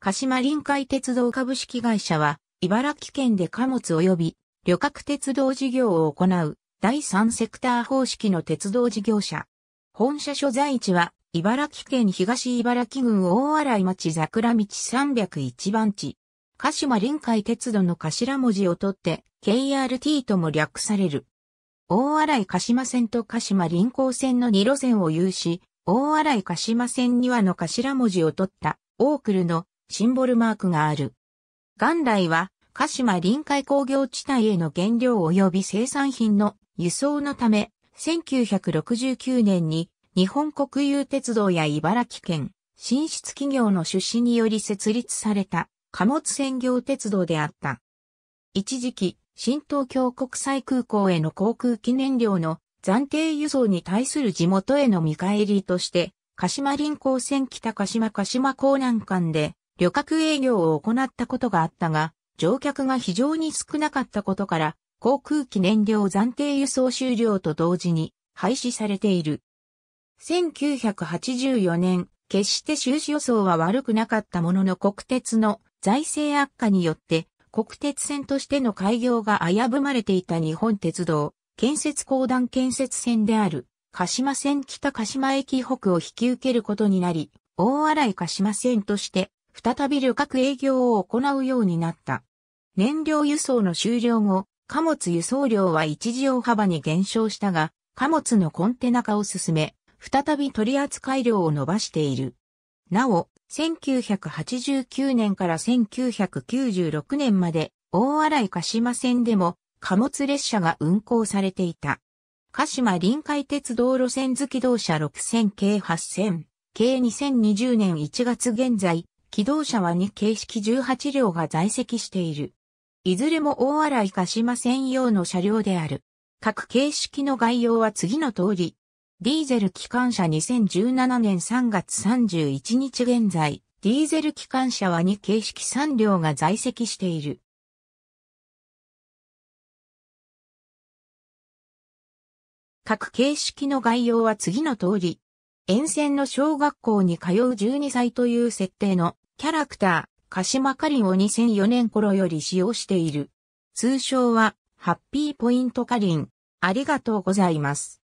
鹿島臨海鉄道株式会社は、茨城県で貨物及び旅客鉄道事業を行う第三セクター方式の鉄道事業者。本社所在地は、茨城県東茨城郡大洗町桜道301番地。鹿島臨海鉄道の頭文字を取って KRT とも略される。大洗鹿島線と鹿島臨港線の2路線を有し、大洗鹿島線にはの頭文字を取ったオークルのシンボルマークがある。元来は、鹿島臨海工業地帯への原料及び生産品の輸送のため、1969年に日本国有鉄道や茨城県、進出企業の出資により設立された貨物専業鉄道であった。一時期、新東京国際空港への航空機燃料の暫定輸送に対する地元への見返りとして、鹿島臨港線北鹿島鹿島港南間で旅客営業を行ったことがあったが、乗客が非常に少なかったことから、航空機燃料暫定輸送終了と同時に廃止されている。1984年、決して収支予想は悪くなかったものの国鉄の財政悪化によって国鉄線としての開業が危ぶまれていた日本鉄道、建設公団建設線である、鹿島線北鹿島駅北を引き受けることになり、大洗鹿島線として再び旅客営業を行うようになった。燃料輸送の終了後、貨物輸送量は一時大幅に減少したが、貨物のコンテナ化を進め、再び取扱量を伸ばしている。なお、1989年から1996年まで、大洗鹿島線でも貨物列車が運行されていた。鹿島臨海鉄道路線付き動車6000系8000、計2020年1月現在、機動車は2形式18両が在籍している。いずれも大洗鹿島専用の車両である。各形式の概要は次の通り。ディーゼル機関車2017年3月31日現在、ディーゼル機関車は2形式3両が在籍している。各形式の概要は次の通り。沿線の小学校に通う12歳という設定のキャラクター、鹿島カリンを2004年頃より使用している。通称は、ハッピーポイントカリン。ありがとうございます。